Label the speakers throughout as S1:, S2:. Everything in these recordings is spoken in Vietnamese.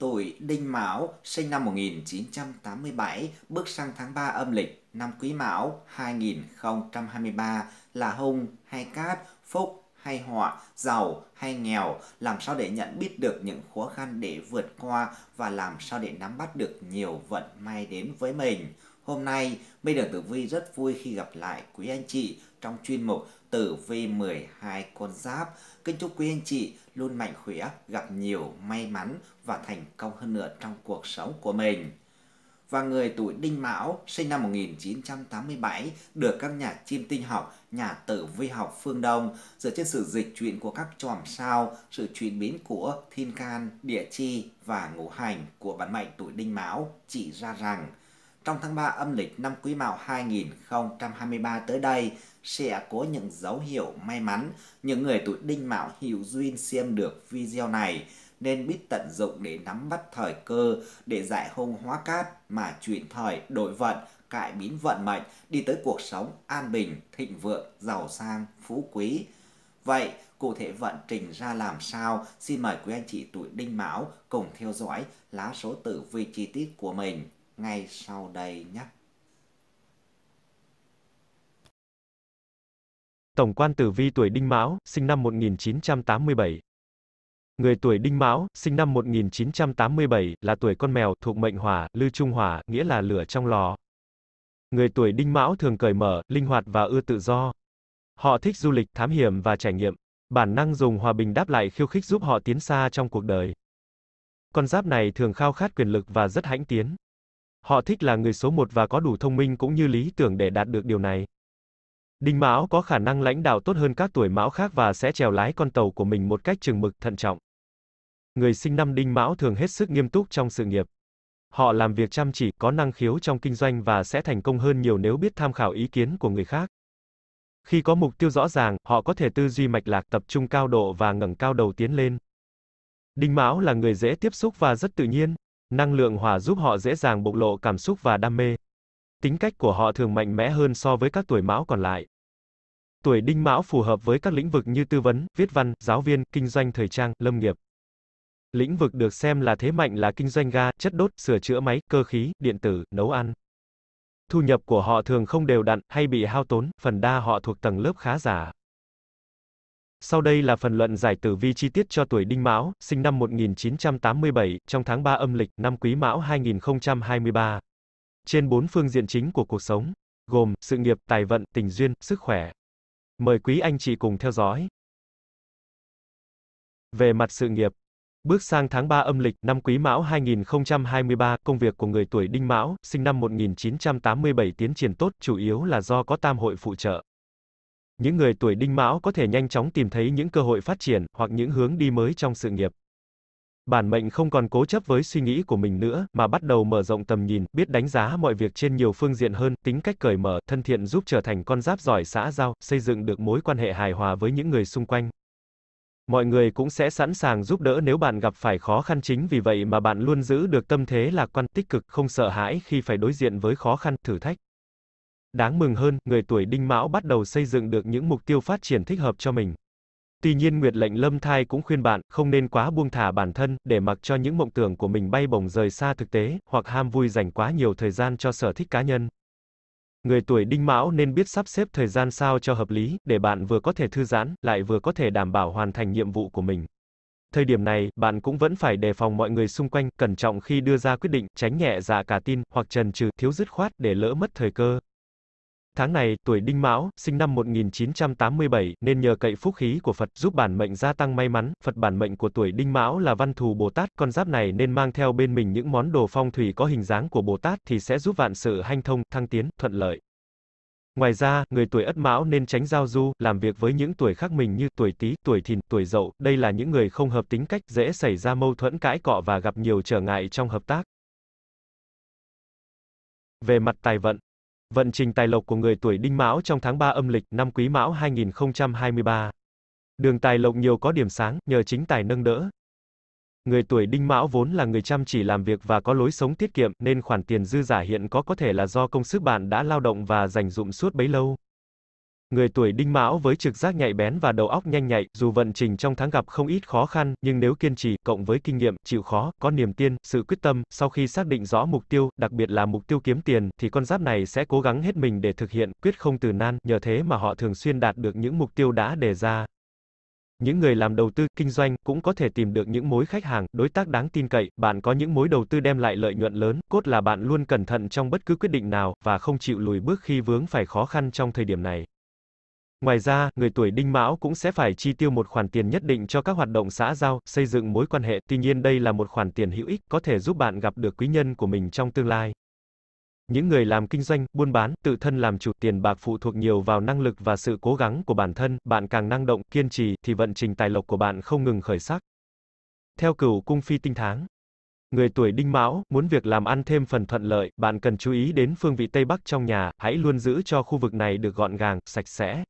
S1: tuổi Đinh Mão, sinh năm 1987, bước sang tháng 3 âm lịch, năm Quý Mão 2023 là hung hay cát, phúc hay họa, giàu hay nghèo, làm sao để nhận biết được những khó khăn để vượt qua và làm sao để nắm bắt được nhiều vận may đến với mình. Hôm nay, minh Đường Tử Vi rất vui khi gặp lại quý anh chị trong chuyên mục Tử Vi 12 con giáp. Kính chúc quý anh chị luôn mạnh khỏe, gặp nhiều may mắn và thành công hơn nữa trong cuộc sống của mình. Và người tuổi Đinh Mão sinh năm 1987 được các nhà chiêm tinh học, nhà tử vi học phương Đông dựa trên sự dịch chuyển của các chòm sao, sự chuyển biến của thiên can, địa chi và ngũ hành của bản mệnh tuổi Đinh Mão chỉ ra rằng trong tháng 3 âm lịch năm Quý Mão 2023 tới đây sẽ có những dấu hiệu may mắn. Những người tuổi Đinh Mão hữu duyên xem được video này nên biết tận dụng để nắm bắt thời cơ để giải hung hóa cát mà chuyển thời đổi vận cải biến vận mệnh đi tới cuộc sống an bình, thịnh vượng, giàu sang, phú quý. Vậy, cụ thể vận trình ra làm sao? Xin mời quý anh chị tuổi Đinh Mão cùng theo dõi lá số tử vi chi tiết của mình ngay sau đây nhé.
S2: Tổng quan tử vi tuổi Đinh Mão, sinh năm 1987. Người tuổi Đinh Mão, sinh năm 1987, là tuổi con mèo, thuộc mệnh hỏa, lư trung hỏa, nghĩa là lửa trong lò. Người tuổi Đinh Mão thường cởi mở, linh hoạt và ưa tự do. Họ thích du lịch, thám hiểm và trải nghiệm. Bản năng dùng hòa bình đáp lại khiêu khích giúp họ tiến xa trong cuộc đời. Con giáp này thường khao khát quyền lực và rất hãnh tiến. Họ thích là người số một và có đủ thông minh cũng như lý tưởng để đạt được điều này. Đinh Mão có khả năng lãnh đạo tốt hơn các tuổi Mão khác và sẽ chèo lái con tàu của mình một cách chừng mực thận trọng. Người sinh năm Đinh Mão thường hết sức nghiêm túc trong sự nghiệp. Họ làm việc chăm chỉ, có năng khiếu trong kinh doanh và sẽ thành công hơn nhiều nếu biết tham khảo ý kiến của người khác. Khi có mục tiêu rõ ràng, họ có thể tư duy mạch lạc, tập trung cao độ và ngẩng cao đầu tiến lên. Đinh Mão là người dễ tiếp xúc và rất tự nhiên, Năng lượng hỏa giúp họ dễ dàng bộc lộ cảm xúc và đam mê. Tính cách của họ thường mạnh mẽ hơn so với các tuổi mão còn lại. Tuổi đinh mão phù hợp với các lĩnh vực như tư vấn, viết văn, giáo viên, kinh doanh thời trang, lâm nghiệp. Lĩnh vực được xem là thế mạnh là kinh doanh ga, chất đốt, sửa chữa máy, cơ khí, điện tử, nấu ăn. Thu nhập của họ thường không đều đặn hay bị hao tốn, phần đa họ thuộc tầng lớp khá giả. Sau đây là phần luận giải tử vi chi tiết cho tuổi Đinh Mão, sinh năm 1987, trong tháng 3 âm lịch, năm Quý Mão 2023. Trên bốn phương diện chính của cuộc sống, gồm sự nghiệp, tài vận, tình duyên, sức khỏe. Mời quý anh chị cùng theo dõi. Về mặt sự nghiệp, Bước sang tháng 3 âm lịch, năm Quý Mão 2023, công việc của người tuổi Đinh Mão, sinh năm 1987 tiến triển tốt, chủ yếu là do có tam hội phụ trợ. Những người tuổi đinh mão có thể nhanh chóng tìm thấy những cơ hội phát triển, hoặc những hướng đi mới trong sự nghiệp. Bản mệnh không còn cố chấp với suy nghĩ của mình nữa, mà bắt đầu mở rộng tầm nhìn, biết đánh giá mọi việc trên nhiều phương diện hơn, tính cách cởi mở, thân thiện giúp trở thành con giáp giỏi xã giao, xây dựng được mối quan hệ hài hòa với những người xung quanh. Mọi người cũng sẽ sẵn sàng giúp đỡ nếu bạn gặp phải khó khăn chính vì vậy mà bạn luôn giữ được tâm thế lạc quan tích cực, không sợ hãi khi phải đối diện với khó khăn, thử thách. Đáng mừng hơn, người tuổi đinh mão bắt đầu xây dựng được những mục tiêu phát triển thích hợp cho mình. Tuy nhiên Nguyệt lệnh lâm thai cũng khuyên bạn, không nên quá buông thả bản thân, để mặc cho những mộng tưởng của mình bay bổng rời xa thực tế, hoặc ham vui dành quá nhiều thời gian cho sở thích cá nhân. Người tuổi đinh mão nên biết sắp xếp thời gian sao cho hợp lý, để bạn vừa có thể thư giãn, lại vừa có thể đảm bảo hoàn thành nhiệm vụ của mình. Thời điểm này, bạn cũng vẫn phải đề phòng mọi người xung quanh, cẩn trọng khi đưa ra quyết định, tránh nhẹ dạ cả tin, hoặc trần trừ, thiếu dứt khoát, để lỡ mất thời cơ. Tháng này, tuổi Đinh Mão, sinh năm 1987, nên nhờ cậy phúc khí của Phật giúp bản mệnh gia tăng may mắn. Phật bản mệnh của tuổi Đinh Mão là Văn Thù Bồ Tát, con giáp này nên mang theo bên mình những món đồ phong thủy có hình dáng của Bồ Tát thì sẽ giúp vạn sự hanh thông, thăng tiến, thuận lợi. Ngoài ra, người tuổi Ất Mão nên tránh giao du, làm việc với những tuổi khác mình như tuổi Tý, tuổi Thìn, tuổi Dậu, đây là những người không hợp tính cách, dễ xảy ra mâu thuẫn cãi cọ và gặp nhiều trở ngại trong hợp tác. Về mặt tài vận, Vận trình tài lộc của người tuổi Đinh Mão trong tháng 3 âm lịch năm Quý Mão 2023. Đường tài lộc nhiều có điểm sáng, nhờ chính tài nâng đỡ. Người tuổi Đinh Mão vốn là người chăm chỉ làm việc và có lối sống tiết kiệm, nên khoản tiền dư giả hiện có có thể là do công sức bạn đã lao động và dành dụm suốt bấy lâu. Người tuổi đinh mão với trực giác nhạy bén và đầu óc nhanh nhạy, dù vận trình trong tháng gặp không ít khó khăn, nhưng nếu kiên trì, cộng với kinh nghiệm, chịu khó, có niềm tin, sự quyết tâm, sau khi xác định rõ mục tiêu, đặc biệt là mục tiêu kiếm tiền, thì con giáp này sẽ cố gắng hết mình để thực hiện, quyết không từ nan, nhờ thế mà họ thường xuyên đạt được những mục tiêu đã đề ra. Những người làm đầu tư, kinh doanh cũng có thể tìm được những mối khách hàng, đối tác đáng tin cậy, bạn có những mối đầu tư đem lại lợi nhuận lớn, cốt là bạn luôn cẩn thận trong bất cứ quyết định nào và không chịu lùi bước khi vướng phải khó khăn trong thời điểm này. Ngoài ra, người tuổi đinh mão cũng sẽ phải chi tiêu một khoản tiền nhất định cho các hoạt động xã giao, xây dựng mối quan hệ, tuy nhiên đây là một khoản tiền hữu ích, có thể giúp bạn gặp được quý nhân của mình trong tương lai. Những người làm kinh doanh, buôn bán, tự thân làm chủ tiền bạc phụ thuộc nhiều vào năng lực và sự cố gắng của bản thân, bạn càng năng động, kiên trì, thì vận trình tài lộc của bạn không ngừng khởi sắc. Theo cửu cung phi tinh tháng, Người tuổi đinh mão, muốn việc làm ăn thêm phần thuận lợi, bạn cần chú ý đến phương vị Tây Bắc trong nhà, hãy luôn giữ cho khu vực này được gọn gàng, sạch sẽ.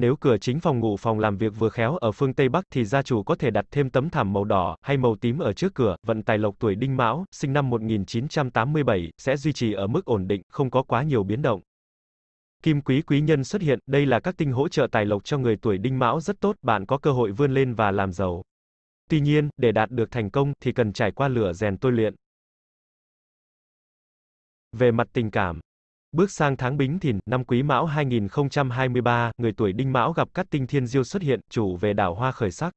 S2: Nếu cửa chính phòng ngủ phòng làm việc vừa khéo ở phương Tây Bắc thì gia chủ có thể đặt thêm tấm thảm màu đỏ hay màu tím ở trước cửa. Vận tài lộc tuổi Đinh Mão, sinh năm 1987, sẽ duy trì ở mức ổn định, không có quá nhiều biến động. Kim quý quý nhân xuất hiện, đây là các tinh hỗ trợ tài lộc cho người tuổi Đinh Mão rất tốt, bạn có cơ hội vươn lên và làm giàu. Tuy nhiên, để đạt được thành công thì cần trải qua lửa rèn tôi luyện. Về mặt tình cảm, Bước sang tháng Bính Thìn, năm Quý Mão 2023, người tuổi Đinh Mão gặp các tinh thiên diêu xuất hiện, chủ về đảo hoa khởi sắc.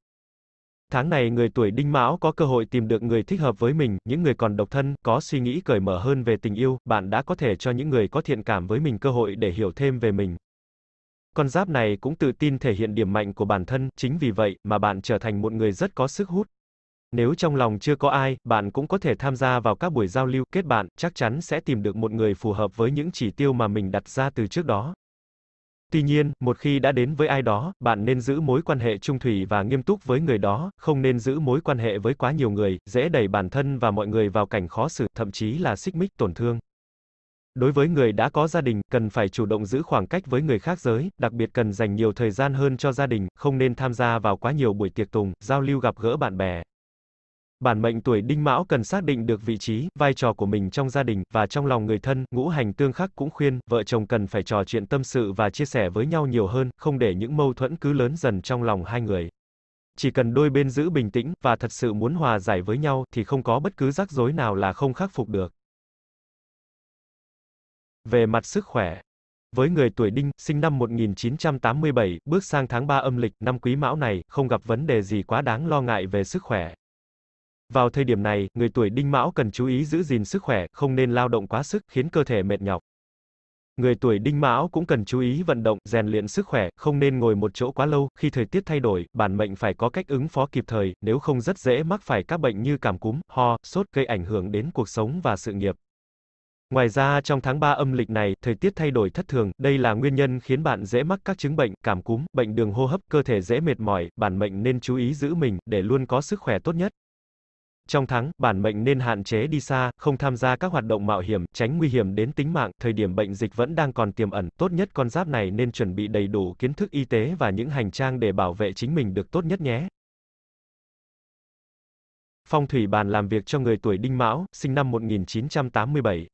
S2: Tháng này người tuổi Đinh Mão có cơ hội tìm được người thích hợp với mình, những người còn độc thân, có suy nghĩ cởi mở hơn về tình yêu, bạn đã có thể cho những người có thiện cảm với mình cơ hội để hiểu thêm về mình. Con giáp này cũng tự tin thể hiện điểm mạnh của bản thân, chính vì vậy mà bạn trở thành một người rất có sức hút. Nếu trong lòng chưa có ai, bạn cũng có thể tham gia vào các buổi giao lưu, kết bạn, chắc chắn sẽ tìm được một người phù hợp với những chỉ tiêu mà mình đặt ra từ trước đó. Tuy nhiên, một khi đã đến với ai đó, bạn nên giữ mối quan hệ trung thủy và nghiêm túc với người đó, không nên giữ mối quan hệ với quá nhiều người, dễ đẩy bản thân và mọi người vào cảnh khó xử, thậm chí là xích mích tổn thương. Đối với người đã có gia đình, cần phải chủ động giữ khoảng cách với người khác giới, đặc biệt cần dành nhiều thời gian hơn cho gia đình, không nên tham gia vào quá nhiều buổi tiệc tùng, giao lưu gặp gỡ bạn bè. Bản mệnh tuổi đinh mão cần xác định được vị trí, vai trò của mình trong gia đình, và trong lòng người thân, ngũ hành tương khắc cũng khuyên, vợ chồng cần phải trò chuyện tâm sự và chia sẻ với nhau nhiều hơn, không để những mâu thuẫn cứ lớn dần trong lòng hai người. Chỉ cần đôi bên giữ bình tĩnh, và thật sự muốn hòa giải với nhau, thì không có bất cứ rắc rối nào là không khắc phục được. Về mặt sức khỏe, với người tuổi đinh, sinh năm 1987, bước sang tháng 3 âm lịch, năm quý mão này, không gặp vấn đề gì quá đáng lo ngại về sức khỏe. Vào thời điểm này, người tuổi đinh mão cần chú ý giữ gìn sức khỏe, không nên lao động quá sức, khiến cơ thể mệt nhọc. Người tuổi đinh mão cũng cần chú ý vận động, rèn luyện sức khỏe, không nên ngồi một chỗ quá lâu, khi thời tiết thay đổi, bản mệnh phải có cách ứng phó kịp thời, nếu không rất dễ mắc phải các bệnh như cảm cúm, ho, sốt, gây ảnh hưởng đến cuộc sống và sự nghiệp. Ngoài ra trong tháng 3 âm lịch này, thời tiết thay đổi thất thường, đây là nguyên nhân khiến bạn dễ mắc các chứng bệnh, cảm cúm, bệnh đường hô hấp, cơ thể dễ mệt mỏi, bản mệnh nên chú ý giữ mình, để luôn có sức khỏe tốt nhất. Trong tháng, bản mệnh nên hạn chế đi xa, không tham gia các hoạt động mạo hiểm, tránh nguy hiểm đến tính mạng, thời điểm bệnh dịch vẫn đang còn tiềm ẩn, tốt nhất con giáp này nên chuẩn bị đầy đủ kiến thức y tế và những hành trang để bảo vệ chính mình được tốt nhất nhé. Phong thủy bàn làm việc cho người tuổi Đinh Mão, sinh năm 1987.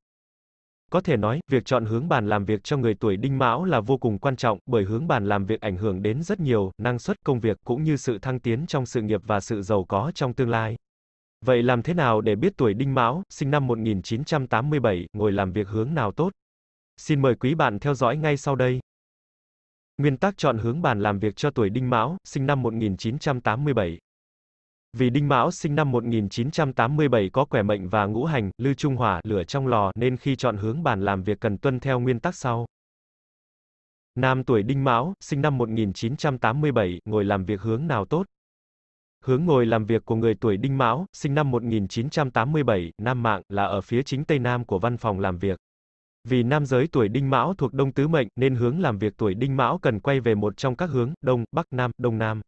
S2: Có thể nói, việc chọn hướng bàn làm việc cho người tuổi Đinh Mão là vô cùng quan trọng, bởi hướng bàn làm việc ảnh hưởng đến rất nhiều năng suất công việc cũng như sự thăng tiến trong sự nghiệp và sự giàu có trong tương lai. Vậy làm thế nào để biết tuổi Đinh Mão, sinh năm 1987, ngồi làm việc hướng nào tốt? Xin mời quý bạn theo dõi ngay sau đây. Nguyên tắc chọn hướng bàn làm việc cho tuổi Đinh Mão, sinh năm 1987. Vì Đinh Mão sinh năm 1987 có quẻ mệnh và ngũ hành, lưu trung hỏa, lửa trong lò nên khi chọn hướng bàn làm việc cần tuân theo nguyên tắc sau. Nam tuổi Đinh Mão, sinh năm 1987, ngồi làm việc hướng nào tốt? Hướng ngồi làm việc của người tuổi Đinh Mão, sinh năm 1987, Nam Mạng, là ở phía chính Tây Nam của văn phòng làm việc. Vì nam giới tuổi Đinh Mão thuộc Đông Tứ Mệnh, nên hướng làm việc tuổi Đinh Mão cần quay về một trong các hướng, Đông, Bắc, Nam, Đông Nam.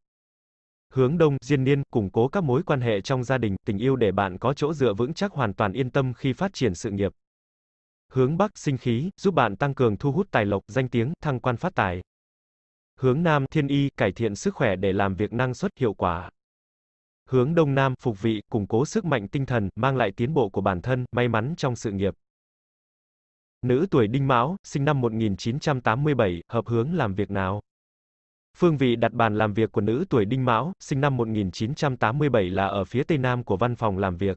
S2: Hướng Đông, diên niên, củng cố các mối quan hệ trong gia đình, tình yêu để bạn có chỗ dựa vững chắc hoàn toàn yên tâm khi phát triển sự nghiệp. Hướng Bắc, sinh khí, giúp bạn tăng cường thu hút tài lộc, danh tiếng, thăng quan phát tài. Hướng Nam, thiên y, cải thiện sức khỏe để làm việc năng suất hiệu quả hướng đông nam, phục vị, củng cố sức mạnh tinh thần, mang lại tiến bộ của bản thân, may mắn trong sự nghiệp. Nữ tuổi Đinh Mão, sinh năm 1987, hợp hướng làm việc nào? Phương vị đặt bàn làm việc của nữ tuổi Đinh Mão, sinh năm 1987 là ở phía tây nam của văn phòng làm việc.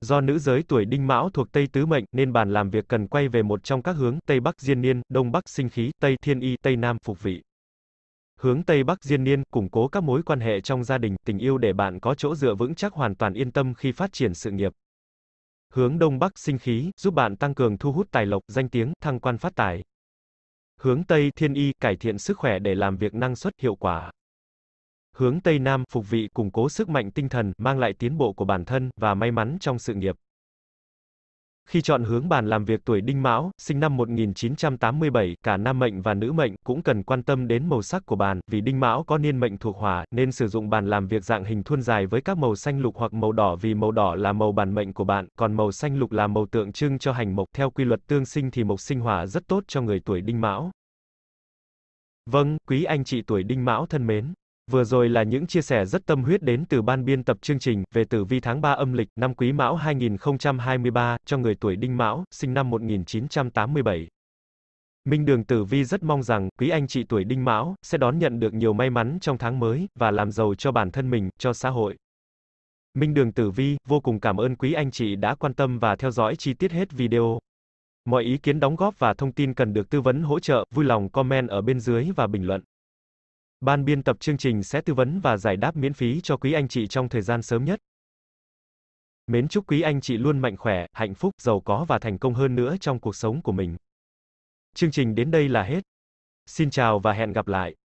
S2: Do nữ giới tuổi Đinh Mão thuộc Tây Tứ Mệnh nên bàn làm việc cần quay về một trong các hướng Tây Bắc Diên Niên, Đông Bắc Sinh Khí, Tây Thiên Y, Tây Nam Phục Vị. Hướng Tây Bắc diên niên, củng cố các mối quan hệ trong gia đình, tình yêu để bạn có chỗ dựa vững chắc hoàn toàn yên tâm khi phát triển sự nghiệp. Hướng Đông Bắc sinh khí, giúp bạn tăng cường thu hút tài lộc, danh tiếng, thăng quan phát tài. Hướng Tây Thiên Y, cải thiện sức khỏe để làm việc năng suất, hiệu quả. Hướng Tây Nam, phục vị, củng cố sức mạnh tinh thần, mang lại tiến bộ của bản thân, và may mắn trong sự nghiệp. Khi chọn hướng bàn làm việc tuổi Đinh Mão, sinh năm 1987, cả nam mệnh và nữ mệnh cũng cần quan tâm đến màu sắc của bàn, vì Đinh Mão có niên mệnh thuộc hỏa, nên sử dụng bàn làm việc dạng hình thuôn dài với các màu xanh lục hoặc màu đỏ vì màu đỏ là màu bản mệnh của bạn, còn màu xanh lục là màu tượng trưng cho hành mộc. Theo quy luật tương sinh thì mộc sinh hỏa rất tốt cho người tuổi Đinh Mão. Vâng, quý anh chị tuổi Đinh Mão thân mến, Vừa rồi là những chia sẻ rất tâm huyết đến từ ban biên tập chương trình về tử vi tháng 3 âm lịch năm Quý Mão 2023 cho người tuổi Đinh Mão, sinh năm 1987. Minh Đường Tử Vi rất mong rằng quý anh chị tuổi Đinh Mão sẽ đón nhận được nhiều may mắn trong tháng mới và làm giàu cho bản thân mình, cho xã hội. Minh Đường Tử Vi vô cùng cảm ơn quý anh chị đã quan tâm và theo dõi chi tiết hết video. Mọi ý kiến đóng góp và thông tin cần được tư vấn hỗ trợ, vui lòng comment ở bên dưới và bình luận. Ban biên tập chương trình sẽ tư vấn và giải đáp miễn phí cho quý anh chị trong thời gian sớm nhất. Mến chúc quý anh chị luôn mạnh khỏe, hạnh phúc, giàu có và thành công hơn nữa trong cuộc sống của mình. Chương trình đến đây là hết. Xin chào và hẹn gặp lại.